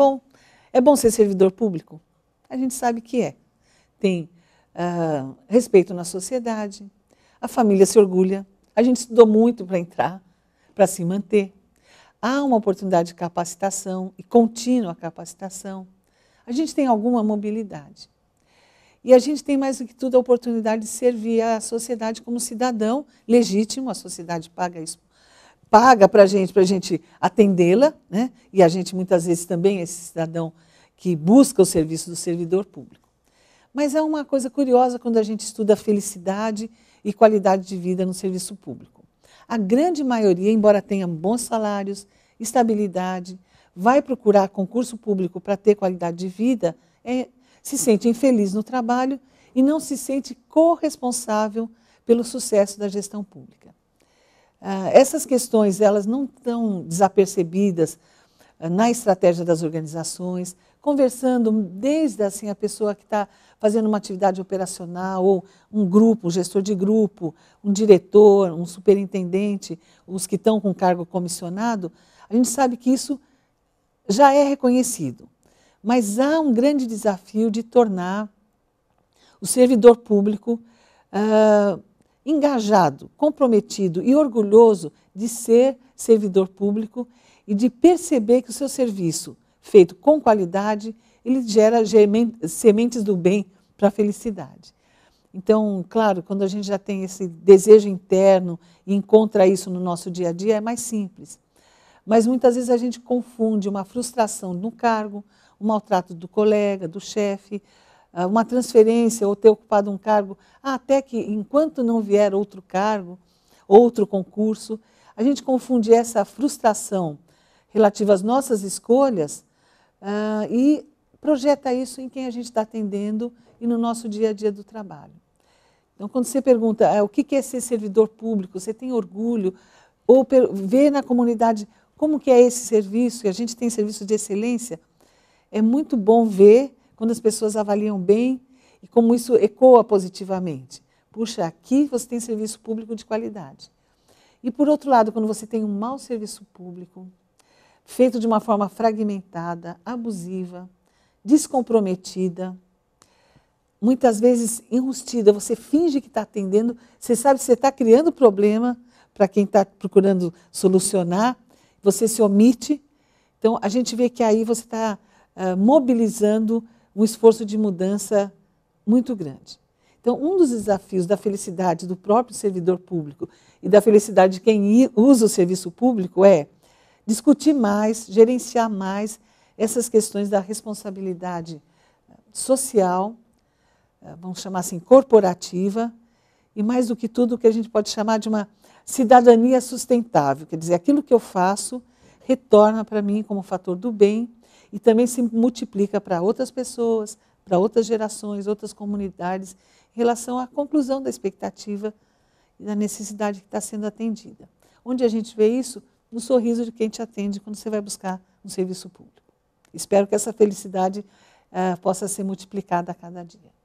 bom. É bom ser servidor público? A gente sabe que é. Tem uh, respeito na sociedade, a família se orgulha, a gente estudou muito para entrar, para se manter. Há uma oportunidade de capacitação e contínua capacitação. A gente tem alguma mobilidade. E a gente tem mais do que tudo a oportunidade de servir à sociedade como cidadão legítimo, a sociedade paga isso paga para a gente, para a gente atendê-la, né? e a gente muitas vezes também é esse cidadão que busca o serviço do servidor público. Mas é uma coisa curiosa quando a gente estuda felicidade e qualidade de vida no serviço público. A grande maioria, embora tenha bons salários, estabilidade, vai procurar concurso público para ter qualidade de vida, é, se sente infeliz no trabalho e não se sente corresponsável pelo sucesso da gestão pública. Ah, essas questões elas não estão desapercebidas ah, na estratégia das organizações, conversando desde assim a pessoa que está fazendo uma atividade operacional ou um grupo, um gestor de grupo, um diretor, um superintendente, os que estão com cargo comissionado, a gente sabe que isso já é reconhecido. Mas há um grande desafio de tornar o servidor público uh, engajado, comprometido e orgulhoso de ser servidor público e de perceber que o seu serviço, feito com qualidade, ele gera sementes do bem para a felicidade. Então, claro, quando a gente já tem esse desejo interno e encontra isso no nosso dia a dia, é mais simples. Mas muitas vezes a gente confunde uma frustração no cargo, o um maltrato do colega, do chefe, ah, uma transferência ou ter ocupado um cargo, até que enquanto não vier outro cargo, outro concurso, a gente confunde essa frustração relativa às nossas escolhas uh, e projeta isso em quem a gente está atendendo e no nosso dia a dia do trabalho. Então, quando você pergunta ah, o que é ser servidor público, você tem orgulho ou vê na comunidade como que é esse serviço, e a gente tem serviço de excelência, é muito bom ver quando as pessoas avaliam bem e como isso ecoa positivamente. Puxa, aqui você tem serviço público de qualidade. E por outro lado, quando você tem um mau serviço público, feito de uma forma fragmentada, abusiva, descomprometida, muitas vezes enrustida, você finge que está atendendo, você sabe que você está criando problema para quem está procurando solucionar, você se omite. Então, a gente vê que aí você está uh, ah, mobilizando um esforço de mudança muito grande. Então, um dos desafios da felicidade do próprio servidor público e da felicidade de quem usa o serviço público é discutir mais, gerenciar mais essas questões da responsabilidade eh, social, eh, vamos chamar assim, corporativa, e mais do que tudo o que a gente pode chamar de uma cidadania sustentável, quer dizer, aquilo que eu faço retorna para mim como fator do bem e também se multiplica para outras pessoas, para outras gerações, outras comunidades, em relação à conclusão da expectativa e da necessidade que está sendo atendida. Onde a gente vê isso? No sorriso de quem te atende quando você vai buscar um serviço público. Espero que essa felicidade uh, possa ser multiplicada a cada dia.